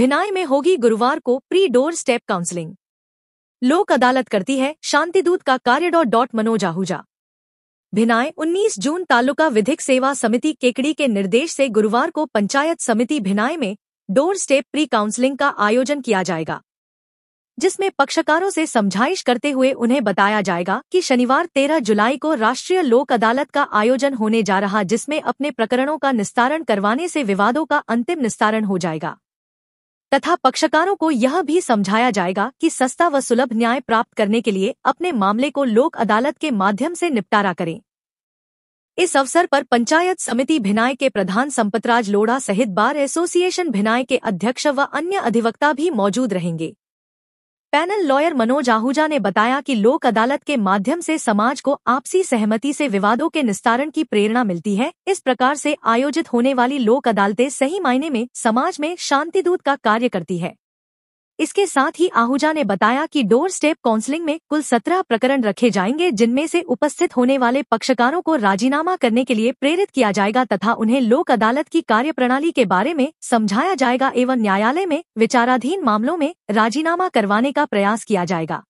भिनाय में होगी गुरुवार को प्री डोर स्टेप काउंसलिंग लोक अदालत करती है शांतिदूत का कार्यडोर डॉट मनोज आहूजा भिनाय 19 जून तालुका विधिक सेवा समिति केकड़ी के निर्देश से गुरुवार को पंचायत समिति भिनाय में डोर स्टेप प्री काउंसलिंग का आयोजन किया जाएगा जिसमें पक्षकारों से समझाइश करते हुए उन्हें बताया जाएगा कि शनिवार 13 जुलाई को राष्ट्रीय लोक अदालत का आयोजन होने जा रहा जिसमें अपने प्रकरणों का निस्तारण करवाने से विवादों का अंतिम निस्तारण हो जाएगा तथा पक्षकारों को यह भी समझाया जाएगा कि सस्ता व सुलभ न्याय प्राप्त करने के लिए अपने मामले को लोक अदालत के माध्यम से निपटारा करें इस अवसर पर पंचायत समिति भिनाय के प्रधान संपतराज लोढ़ा सहित बार एसोसिएशन भिनाय के अध्यक्ष व अन्य अधिवक्ता भी मौजूद रहेंगे पैनल लॉयर मनोज आहूजा ने बताया कि लोक अदालत के माध्यम से समाज को आपसी सहमति से विवादों के निस्तारण की प्रेरणा मिलती है इस प्रकार से आयोजित होने वाली लोक अदालतें सही मायने में समाज में शांतिदूत का कार्य करती है इसके साथ ही आहूजा ने बताया कि डोर स्टेप काउंसलिंग में कुल सत्रह प्रकरण रखे जाएंगे जिनमें से उपस्थित होने वाले पक्षकारों को राजीनामा करने के लिए प्रेरित किया जाएगा तथा उन्हें लोक अदालत की कार्यप्रणाली के बारे में समझाया जाएगा एवं न्यायालय में विचाराधीन मामलों में राजीनामा करवाने का प्रयास किया जाएगा